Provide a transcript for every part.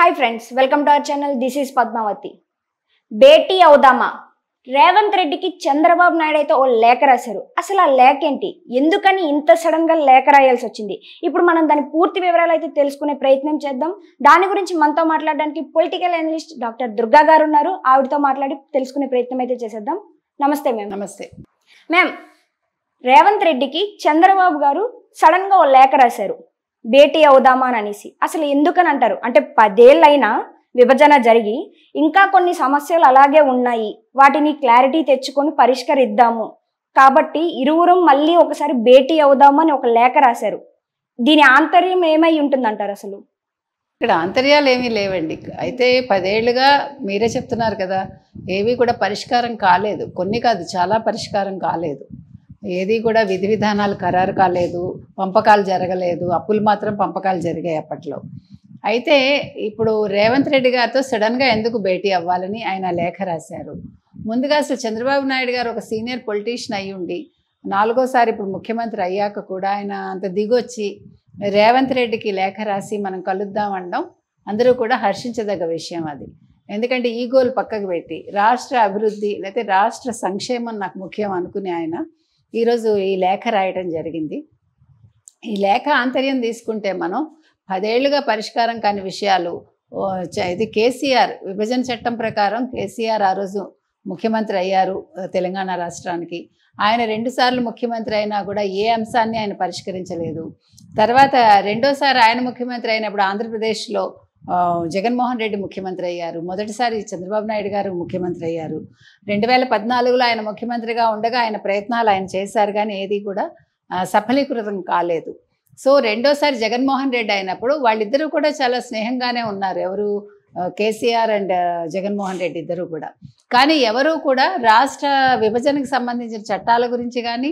hi friends welcome to our channel this is Padmavati భేటీ అవుదామా రేవంత్ రెడ్డికి చంద్రబాబు నాయుడు అయితే ఓ లేఖ రాశారు అసలు ఆ లేఖ ఏంటి ఎందుకని ఇంత సడన్గా లేఖ రాయాల్సి వచ్చింది ఇప్పుడు మనం దాని పూర్తి వివరాలు అయితే తెలుసుకునే ప్రయత్నం చేద్దాం దాని గురించి మనతో మాట్లాడడానికి పొలిటికల్ అనలిస్ట్ డాక్టర్ దుర్గా గారు ఉన్నారు ఆవిడతో మాట్లాడి తెలుసుకునే ప్రయత్నం అయితే చేసేద్దాం నమస్తే మ్యామ్ నమస్తే మ్యామ్ రేవంత్ రెడ్డికి చంద్రబాబు గారు సడన్గా ఓ లేఖ రాశారు భేటీ అవుదామా అని అనేసి అసలు ఎందుకని అంటారు అంటే పదేళ్ళైనా విభజన జరిగి ఇంకా కొన్ని సమస్యలు అలాగే ఉన్నాయి వాటిని క్లారిటీ తెచ్చుకొని పరిష్కరిద్దాము కాబట్టి ఇరువురం మళ్ళీ ఒకసారి భేటీ అవుదామని ఒక లేఖ రాశారు దీని ఆంతర్యం ఏమై ఉంటుందంటారు అసలు ఇక్కడ ఆంతర్యాలు ఏమీ లేవండి అయితే పదేళ్లుగా మీరే చెప్తున్నారు కదా ఏవి కూడా పరిష్కారం కాలేదు కొన్ని కాదు చాలా పరిష్కారం కాలేదు ఏది కూడా విధి విధానాలు ఖరారు కాలేదు పంపకాలు జరగలేదు అప్పులు మాత్రం పంపకాలు జరిగాయి అప్పట్లో అయితే ఇప్పుడు రేవంత్ రెడ్డి గారితో సడన్గా ఎందుకు భేటీ అవ్వాలని ఆయన లేఖ రాశారు ముందుగా అసలు చంద్రబాబు నాయుడు గారు ఒక సీనియర్ పొలిటీషియన్ అయి ఉండి నాలుగోసారి ఇప్పుడు ముఖ్యమంత్రి అయ్యాక కూడా ఆయన అంత దిగొచ్చి రేవంత్ రెడ్డికి లేఖ రాసి మనం కలుద్దాం అనడం అందరూ కూడా హర్షించదగ్గ విషయం అది ఎందుకంటే ఈ గోల్ పక్కకు పెట్టి రాష్ట్ర అభివృద్ధి లేకపోతే రాష్ట్ర సంక్షేమం నాకు ముఖ్యం అనుకుని ఆయన ఈరోజు ఈ లేఖ రాయడం జరిగింది ఈ లేఖ ఆంతర్యం తీసుకుంటే మనం పదేళ్లుగా పరిష్కారం కాని విషయాలు ఇది కేసీఆర్ విభజన చట్టం ప్రకారం కేసీఆర్ ఆ రోజు ముఖ్యమంత్రి అయ్యారు తెలంగాణ రాష్ట్రానికి ఆయన రెండుసార్లు ముఖ్యమంత్రి అయినా కూడా ఏ అంశాన్ని ఆయన పరిష్కరించలేదు తర్వాత రెండోసారి ఆయన ముఖ్యమంత్రి అయినప్పుడు ఆంధ్రప్రదేశ్లో జగన్మోహన్ రెడ్డి ముఖ్యమంత్రి అయ్యారు మొదటిసారి చంద్రబాబు నాయుడు గారు ముఖ్యమంత్రి అయ్యారు రెండు వేల పద్నాలుగులో ఆయన ముఖ్యమంత్రిగా ఉండగా ఆయన ప్రయత్నాలు ఆయన చేశారు కానీ ఏది కూడా సఫలీకృతం కాలేదు సో రెండోసారి జగన్మోహన్ రెడ్డి అయినప్పుడు వాళ్ళిద్దరూ కూడా చాలా స్నేహంగానే ఉన్నారు ఎవరు కేసీఆర్ అండ్ జగన్మోహన్ రెడ్డి ఇద్దరు కూడా కానీ ఎవరూ కూడా రాష్ట్ర విభజనకు సంబంధించిన చట్టాల గురించి కానీ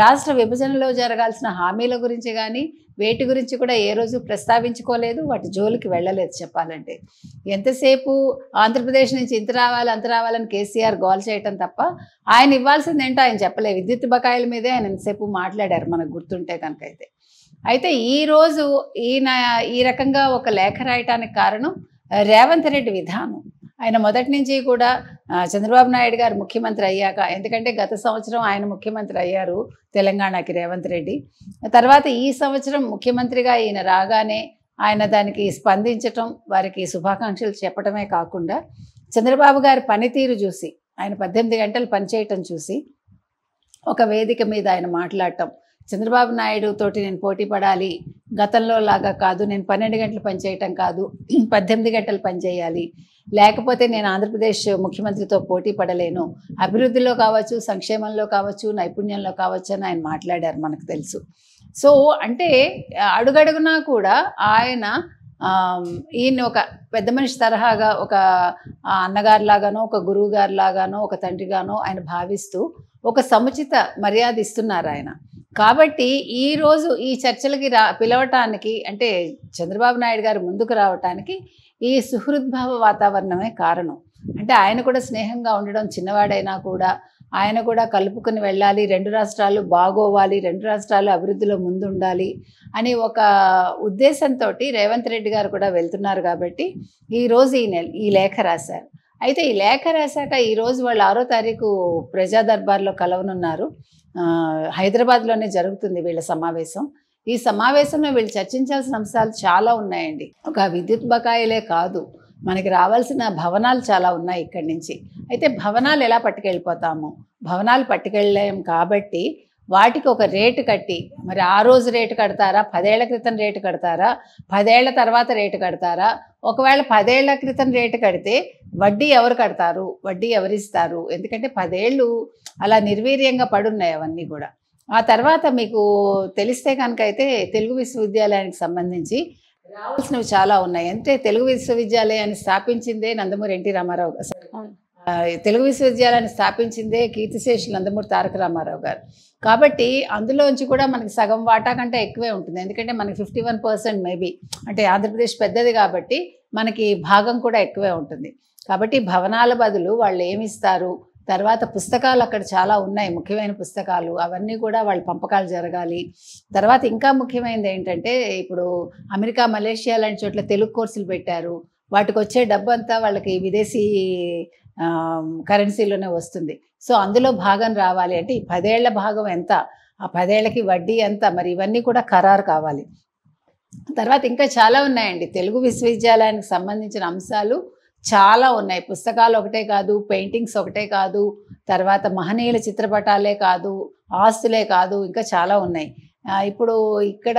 రాష్ట్ర విభజనలో జరగాల్సిన హామీల గురించి కానీ వేటి గురించి కూడా ఏ రోజు ప్రస్తావించుకోలేదు వాటి జోలికి వెళ్ళలేదు చెప్పాలంటే ఎంతసేపు ఆంధ్రప్రదేశ్ నుంచి ఇంత రావాలి అంత రావాలని కేసీఆర్ గోల్ చేయటం తప్ప ఆయన ఇవ్వాల్సింది ఏంటో ఆయన చెప్పలే విద్యుత్ బకాయిల మీదే ఆయన ఎంతసేపు మాట్లాడారు మనకు గుర్తుంటే అయితే అయితే ఈరోజు ఈయన ఈ రకంగా ఒక లేఖ రాయటానికి కారణం రేవంత్ రెడ్డి విధానం ఆయన మొదటి నుంచి కూడా చంద్రబాబు నాయుడు గారు ముఖ్యమంత్రి అయ్యాక ఎందుకంటే గత సంవత్సరం ఆయన ముఖ్యమంత్రి అయ్యారు తెలంగాణకి రేవంత్ రెడ్డి తర్వాత ఈ సంవత్సరం ముఖ్యమంత్రిగా ఈయన రాగానే ఆయన దానికి స్పందించటం వారికి శుభాకాంక్షలు చెప్పడమే కాకుండా చంద్రబాబు గారి పనితీరు చూసి ఆయన పద్దెనిమిది గంటలు పనిచేయటం చూసి ఒక వేదిక మీద ఆయన మాట్లాడటం చంద్రబాబు నాయుడు తోటి నేను పోటీ పడాలి గతంలో లాగా కాదు నేను పన్నెండు గంటలు పనిచేయటం కాదు పద్దెనిమిది గంటలు పనిచేయాలి లేకపోతే నేను ఆంధ్రప్రదేశ్ ముఖ్యమంత్రితో పోటీ పడలేను అభివృద్ధిలో కావచ్చు సంక్షేమంలో కావచ్చు నైపుణ్యంలో కావచ్చు అని ఆయన మాట్లాడారు మనకు తెలుసు సో అంటే అడుగడుగునా కూడా ఆయన ఈయన ఒక పెద్ద మనిషి తరహాగా ఒక అన్నగారు లాగానో ఒక గురువు గారు లాగానో ఒక తండ్రిగానో ఆయన భావిస్తూ ఒక సముచిత మర్యాద ఇస్తున్నారు ఆయన కాబట్టి ఈరోజు ఈ చర్చలకి రా పిలవటానికి అంటే చంద్రబాబు నాయుడు గారు ముందుకు రావటానికి ఈ సుహృద్భావ వాతావరణమే కారణం అంటే ఆయన కూడా స్నేహంగా ఉండడం చిన్నవాడైనా కూడా ఆయన కూడా కలుపుకుని వెళ్ళాలి రెండు రాష్ట్రాలు బాగోవాలి రెండు రాష్ట్రాలు అభివృద్ధిలో ముందుండాలి అని ఒక ఉద్దేశంతో రేవంత్ రెడ్డి గారు కూడా వెళ్తున్నారు కాబట్టి ఈరోజు ఈ ఈ లేఖ రాశారు అయితే ఈ లేఖ రాశాక ఈరోజు వాళ్ళు ఆరో తారీఖు ప్రజా దర్బార్లో కలవనున్నారు హైదరాబాద్లోనే జరుగుతుంది వీళ్ళ సమావేశం ఈ సమావేశంలో వీళ్ళు చర్చించాల్సిన అంశాలు చాలా ఉన్నాయండి ఒక విద్యుత్ బకాయిలే కాదు మనకి రావాల్సిన భవనాలు చాలా ఉన్నాయి ఇక్కడి నుంచి అయితే భవనాలు ఎలా పట్టుకెళ్ళిపోతాము భవనాలు పట్టుకెళ్ళలేం కాబట్టి వాటికి ఒక రేటు కట్టి మరి ఆ రోజు రేటు కడతారా పదేళ్ల క్రితం రేటు కడతారా పదేళ్ల తర్వాత రేటు కడతారా ఒకవేళ పదేళ్ల క్రితం రేటు కడితే వడ్డీ ఎవరు కడతారు వడ్డీ ఎవరిస్తారు ఎందుకంటే పదేళ్ళు అలా నిర్వీర్యంగా పడున్నాయి అవన్నీ కూడా ఆ తర్వాత మీకు తెలిస్తే కనుక అయితే తెలుగు విశ్వవిద్యాలయానికి సంబంధించి రావాల్సినవి చాలా ఉన్నాయి అంటే తెలుగు విశ్వవిద్యాలయాన్ని స్థాపించిందే నందమూరి ఎన్టీ రామారావు గారు తెలుగు విశ్వవిద్యాలయాన్ని స్థాపించిందే కీర్తిశేషు నందమూరి తారక రామారావు గారు కాబట్టి అందులోంచి కూడా మనకి సగం వాటా కంటే ఎక్కువే ఉంటుంది ఎందుకంటే మనకి ఫిఫ్టీ వన్ పర్సెంట్ మేబీ అంటే ఆంధ్రప్రదేశ్ పెద్దది కాబట్టి మనకి భాగం కూడా ఎక్కువే ఉంటుంది కాబట్టి భవనాల బదులు వాళ్ళు ఏమిస్తారు తర్వాత పుస్తకాలు అక్కడ చాలా ఉన్నాయి ముఖ్యమైన పుస్తకాలు అవన్నీ కూడా వాళ్ళు పంపకాలు జరగాలి తర్వాత ఇంకా ముఖ్యమైనది ఏంటంటే ఇప్పుడు అమెరికా మలేషియా లాంటి చోట్ల తెలుగు కోర్సులు పెట్టారు వాటికి వచ్చే డబ్బు అంతా వాళ్ళకి విదేశీ కరెన్సీలోనే వస్తుంది సో అందులో భాగం రావాలి అంటే ఈ పదేళ్ల భాగం ఎంత ఆ పదేళ్లకి వడ్డీ ఎంత మరి ఇవన్నీ కూడా ఖరారు కావాలి తర్వాత ఇంకా చాలా ఉన్నాయండి తెలుగు విశ్వవిద్యాలయానికి సంబంధించిన అంశాలు చాలా ఉన్నాయి పుస్తకాలు ఒకటే కాదు పెయింటింగ్స్ ఒకటే కాదు తర్వాత మహనీయుల చిత్రపటాలే కాదు ఆస్తులే కాదు ఇంకా చాలా ఉన్నాయి ఇప్పుడు ఇక్కడ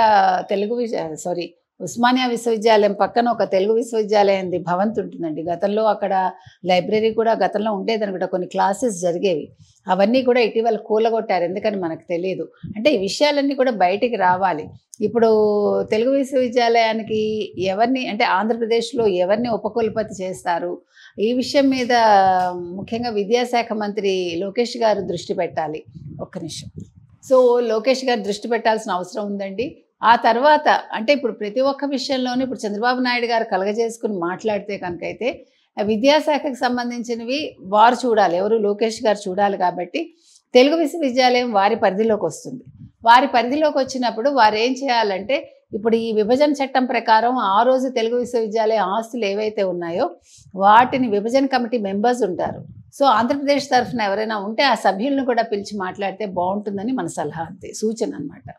తెలుగు సారీ ఉస్మానియా విశ్వవిద్యాలయం పక్కన ఒక తెలుగు విశ్వవిద్యాలయంది భవంతి ఉంటుందండి గతంలో అక్కడ లైబ్రరీ కూడా గతంలో ఉండేదనమాట కొన్ని క్లాసెస్ జరిగేవి అవన్నీ కూడా ఇటీవల కూలగొట్టారు ఎందుకని మనకు తెలియదు అంటే ఈ విషయాలన్నీ కూడా బయటికి రావాలి ఇప్పుడు తెలుగు విశ్వవిద్యాలయానికి ఎవరిని అంటే ఆంధ్రప్రదేశ్లో ఎవరిని ఉపకులపతి చేస్తారు ఈ విషయం మీద ముఖ్యంగా విద్యాశాఖ మంత్రి లోకేష్ గారు దృష్టి పెట్టాలి ఒక్క నిమిషం సో లోకేష్ గారు దృష్టి పెట్టాల్సిన అవసరం ఉందండి ఆ తర్వాత అంటే ఇప్పుడు ప్రతి ఒక్క విషయంలోనూ ఇప్పుడు చంద్రబాబు నాయుడు గారు కలగజేసుకుని మాట్లాడితే కనుకైతే విద్యాశాఖకు సంబంధించినవి వారు చూడాలి ఎవరు లోకేష్ గారు చూడాలి కాబట్టి తెలుగు విశ్వవిద్యాలయం వారి పరిధిలోకి వస్తుంది వారి పరిధిలోకి వచ్చినప్పుడు వారు ఏం చేయాలంటే ఇప్పుడు ఈ విభజన చట్టం ప్రకారం ఆ రోజు తెలుగు విశ్వవిద్యాలయ ఆస్తులు ఏవైతే ఉన్నాయో వాటిని విభజన కమిటీ మెంబర్స్ ఉంటారు సో ఆంధ్రప్రదేశ్ తరఫున ఎవరైనా ఉంటే ఆ సభ్యులను కూడా పిలిచి మాట్లాడితే బాగుంటుందని మన సలహా అంతే సూచన అనమాట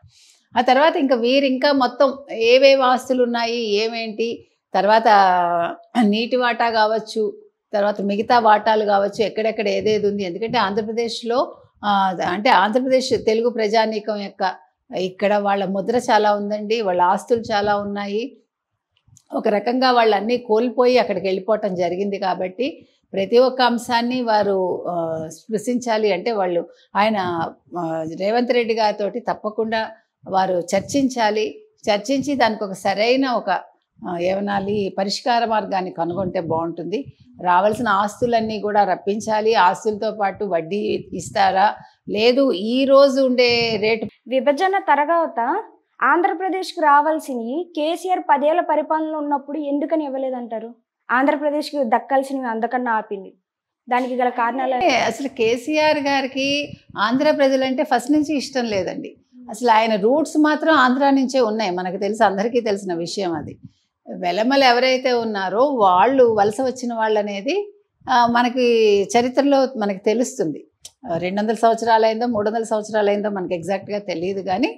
ఆ తర్వాత ఇంకా వీరు ఇంకా మొత్తం ఏవే ఆస్తులు ఉన్నాయి ఏమేంటి తర్వాత నీటి వాటా కావచ్చు తర్వాత మిగతా వాటాలు కావచ్చు ఎక్కడెక్కడ ఏదేది ఉంది ఎందుకంటే ఆంధ్రప్రదేశ్లో అంటే ఆంధ్రప్రదేశ్ తెలుగు ప్రజానీకం యొక్క ఇక్కడ వాళ్ళ ముద్ర చాలా ఉందండి వాళ్ళ ఆస్తులు చాలా ఉన్నాయి ఒక రకంగా వాళ్ళన్నీ కోల్పోయి అక్కడికి వెళ్ళిపోవటం జరిగింది కాబట్టి ప్రతి ఒక్క అంశాన్ని వారు స్పృశించాలి అంటే వాళ్ళు ఆయన రేవంత్ రెడ్డి గారితో తప్పకుండా వారు చర్చించాలి చర్చించి దానికి ఒక సరైన ఒక ఏమనాలి పరిష్కార మార్గాన్ని కనుగొంటే బాగుంటుంది రావాల్సిన ఆస్తులన్నీ కూడా రప్పించాలి ఆస్తులతో పాటు వడ్డీ ఇస్తారా లేదు ఈ రోజు ఉండే రేటు విభజన తర్వాత ఆంధ్రప్రదేశ్కి రావాల్సినవి కేసీఆర్ పదేళ్ల పరిపాలనలో ఉన్నప్పుడు ఎందుకని ఇవ్వలేదంటారు ఆంధ్రప్రదేశ్కి దక్కాల్సినవి అందకన్నా ఆపింది దానికి గల కారణాలు అసలు కేసీఆర్ గారికి ఆంధ్ర ప్రజలంటే ఫస్ట్ నుంచి ఇష్టం లేదండి అసలు ఆయన రూట్స్ మాత్రం ఆంధ్ర నుంచే ఉన్నాయి మనకు తెలుసు అందరికీ తెలిసిన విషయం అది వెలమలు ఎవరైతే ఉన్నారో వాళ్ళు వలస వచ్చిన వాళ్ళు అనేది మనకి చరిత్రలో మనకి తెలుస్తుంది రెండు వందల సంవత్సరాలైందో మూడు వందల సంవత్సరాలైందో మనకి ఎగ్జాక్ట్గా తెలియదు కానీ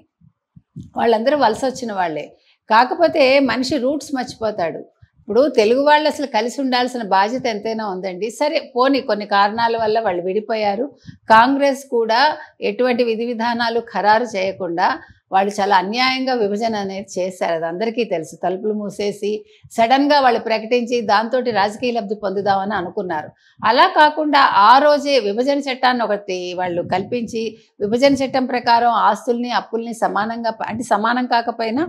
వాళ్ళందరూ వలస వచ్చిన వాళ్ళే కాకపోతే మనిషి రూట్స్ మర్చిపోతాడు ఇప్పుడు తెలుగు వాళ్ళు అసలు కలిసి ఉండాల్సిన బాధ్యత ఎంతైనా ఉందండి సరే పోని కొన్ని కారణాల వల్ల వాళ్ళు విడిపోయారు కాంగ్రెస్ కూడా ఎటువంటి విధి విధానాలు ఖరారు చేయకుండా వాళ్ళు చాలా అన్యాయంగా విభజన అనేది చేశారు అది అందరికీ తెలుసు తలుపులు మూసేసి సడన్గా వాళ్ళు ప్రకటించి దాంతో రాజకీయ లబ్ధి పొందుదామని అనుకున్నారు అలా కాకుండా ఆ రోజే విభజన చట్టాన్ని ఒకటి వాళ్ళు కల్పించి విభజన చట్టం ప్రకారం ఆస్తుల్ని అప్పుల్ని సమానంగా అంటే సమానం కాకపోయినా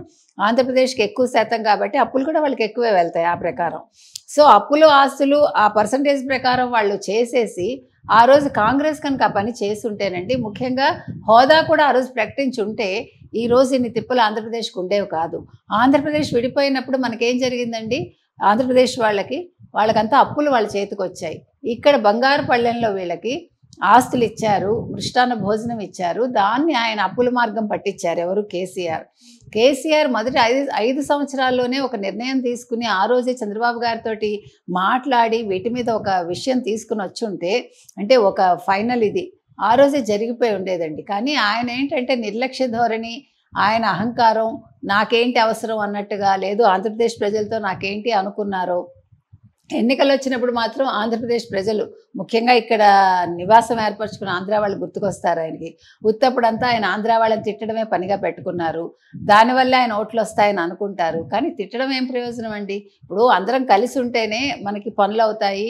ఆంధ్రప్రదేశ్కి ఎక్కువ శాతం కాబట్టి అప్పులు కూడా వాళ్ళకి ఎక్కువే వెళ్తాయి ఆ ప్రకారం సో అప్పులు ఆస్తులు ఆ పర్సంటేజ్ ప్రకారం వాళ్ళు చేసేసి ఆ రోజు కాంగ్రెస్ కనుక ఆ పని చేస్తుంటేనండి ముఖ్యంగా హోదా కూడా ఆ రోజు ప్రకటించి ఉంటే ఈ రోజు ఇన్ని తిప్పలు ఆంధ్రప్రదేశ్కు ఉండేవి కాదు ఆంధ్రప్రదేశ్ విడిపోయినప్పుడు మనకేం జరిగిందండి ఆంధ్రప్రదేశ్ వాళ్ళకి వాళ్ళకంతా అప్పులు వాళ్ళ చేతికి వచ్చాయి ఇక్కడ బంగారు పళ్ళెంలో వీళ్ళకి ఆస్తులు ఇచ్చారు మృష్టాన్న భోజనం ఇచ్చారు దాన్ని ఆయన అప్పుల మార్గం పట్టించారు ఎవరు కేసీఆర్ కేసీఆర్ మొదటి ఐదు ఐదు సంవత్సరాల్లోనే ఒక నిర్ణయం తీసుకుని ఆ రోజే చంద్రబాబు గారితో మాట్లాడి వీటి మీద ఒక విషయం తీసుకుని వచ్చుంటే అంటే ఒక ఫైనల్ ఇది ఆ రోజే జరిగిపోయి ఉండేదండి కానీ ఆయన ఏంటంటే నిర్లక్ష్య ధోరణి ఆయన అహంకారం నాకేంటి అవసరం అన్నట్టుగా లేదు ఆంధ్రప్రదేశ్ ప్రజలతో నాకేంటి అనుకున్నారో ఎన్నికలు వచ్చినప్పుడు మాత్రం ఆంధ్రప్రదేశ్ ప్రజలు ముఖ్యంగా ఇక్కడ నివాసం ఏర్పరచుకున్న ఆంధ్ర వాళ్ళు గుర్తుకొస్తారు ఆయనకి ఉత్తప్పుడంతా ఆయన ఆంధ్ర వాళ్ళని తిట్టడమే పనిగా పెట్టుకున్నారు దానివల్ల ఆయన ఓట్లు వస్తాయని అనుకుంటారు కానీ తిట్టడం ఏం ప్రయోజనం అండి ఇప్పుడు అందరం కలిసి ఉంటేనే మనకి పనులు అవుతాయి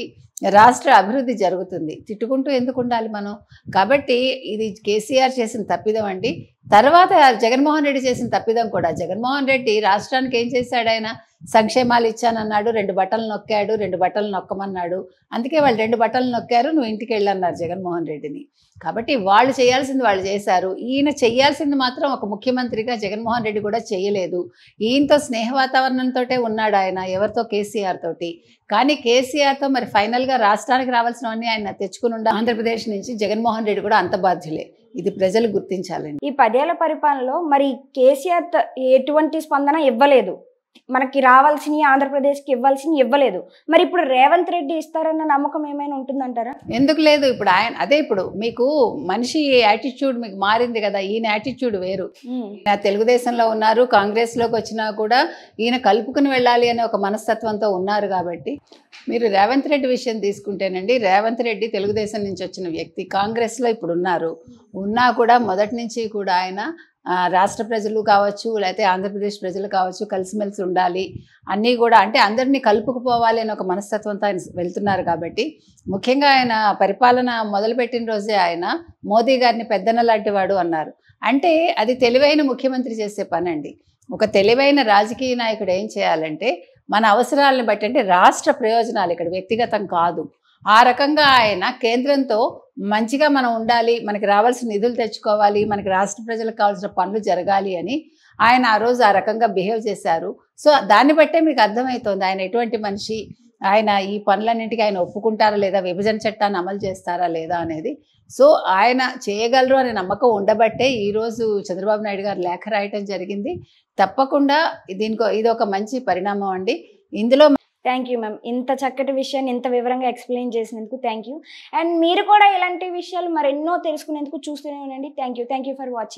రాష్ట్ర అభివృద్ధి జరుగుతుంది తిట్టుకుంటూ ఎందుకు ఉండాలి మనం కాబట్టి ఇది కేసీఆర్ చేసిన తప్పిదం అండి తర్వాత జగన్మోహన్ రెడ్డి చేసిన తప్పిదం కూడా జగన్మోహన్ రెడ్డి రాష్ట్రానికి ఏం చేశాడు ఆయన సంక్షేమాలు ఇచ్చానన్నాడు రెండు బట్టలు నొక్కాడు రెండు బట్టలు నొక్కమన్నాడు అందుకే వాళ్ళు రెండు బట్టలు నొక్కారు నువ్వు ఇంటికి వెళ్ళన్నారు జగన్మోహన్ రెడ్డిని కాబట్టి వాళ్ళు చేయాల్సింది వాళ్ళు చేశారు ఈయన చేయాల్సింది మాత్రం ఒక ముఖ్యమంత్రిగా జగన్మోహన్ రెడ్డి కూడా చేయలేదు ఈయనతో స్నేహ వాతావరణంతో ఉన్నాడు ఆయన ఎవరితో కేసీఆర్ తోటి కానీ కేసీఆర్తో మరి ఫైనల్గా రాష్ట్రానికి రావాల్సినవన్నీ ఆయన తెచ్చుకుని ఉండ ఆంధ్రప్రదేశ్ నుంచి జగన్మోహన్ రెడ్డి కూడా అంత బాధ్యులే ఇది ప్రజలు గుర్తించాలండి ఈ పదేళ్ల పరిపాలనలో మరి కేసీఆర్ ఎటువంటి స్పందన ఇవ్వలేదు మనకి రావాల్సినవి ఆంధ్రప్రదేశ్కి ఇవ్వాల్సినవి ఇవ్వలేదు మరి ఇప్పుడు రేవంత్ రెడ్డి ఇస్తారన్న నమ్మకం ఏమైనా ఉంటుందంటారా ఎందుకు లేదు ఇప్పుడు ఆయన అదే ఇప్పుడు మీకు మనిషి యాటిట్యూడ్ మీకు మారింది కదా ఈయన యాటిట్యూడ్ వేరు తెలుగుదేశంలో ఉన్నారు కాంగ్రెస్ లోకి వచ్చినా కూడా ఈయన కలుపుకుని వెళ్ళాలి అనే ఒక మనస్తత్వంతో ఉన్నారు కాబట్టి మీరు రేవంత్ రెడ్డి విషయం తీసుకుంటేనండి రేవంత్ రెడ్డి తెలుగుదేశం నుంచి వచ్చిన వ్యక్తి కాంగ్రెస్లో ఇప్పుడు ఉన్నారు ఉన్నా కూడా మొదటి నుంచి కూడా ఆయన రాష్ట్ర ప్రజలు కావచ్చు లేకపోతే ఆంధ్రప్రదేశ్ ప్రజలు కావచ్చు కలిసిమెలిసి ఉండాలి అన్నీ కూడా అంటే అందరినీ కలుపుకుపోవాలి అని ఒక మనస్తత్వంతో ఆయన వెళ్తున్నారు కాబట్టి ముఖ్యంగా ఆయన పరిపాలన మొదలుపెట్టిన రోజే ఆయన మోదీ గారిని పెద్దన లాంటి వాడు అన్నారు అంటే అది తెలివైన ముఖ్యమంత్రి చేసే పని అండి ఒక తెలివైన రాజకీయ నాయకుడు ఏం చేయాలంటే మన అవసరాలను బట్టి అంటే రాష్ట్ర ప్రయోజనాలు ఇక్కడ వ్యక్తిగతం కాదు ఆ రకంగా ఆయన కేంద్రంతో మంచిగా మనం ఉండాలి మనకి రావాల్సిన నిధులు తెచ్చుకోవాలి మనకి రాష్ట్ర ప్రజలకు కావాల్సిన పనులు జరగాలి అని ఆయన ఆ రోజు ఆ రకంగా బిహేవ్ చేశారు సో దాన్ని బట్టే మీకు అర్థమవుతోంది ఆయన ఎటువంటి మనిషి ఆయన ఈ పనులన్నింటికి ఆయన ఒప్పుకుంటారా లేదా విభజన చట్టాన్ని అమలు చేస్తారా లేదా అనేది సో ఆయన చేయగలరు అనే నమ్మకం ఉండబట్టే ఈరోజు చంద్రబాబు నాయుడు గారు లేఖ రాయటం జరిగింది తప్పకుండా దీనికో ఇది ఒక మంచి పరిణామం అండి ఇందులో థ్యాంక్ యూ మ్యామ్ ఇంత చక్కటి విషయాన్ని ఇంత వివరంగా ఎక్స్ప్లెయిన్ చేసినందుకు థ్యాంక్ యూ అండ్ మీరు కూడా ఇలాంటి విషయాలు మరెన్నో తెలుసుకునేందుకు చూస్తూనే ఉండండి thank you thank you for watching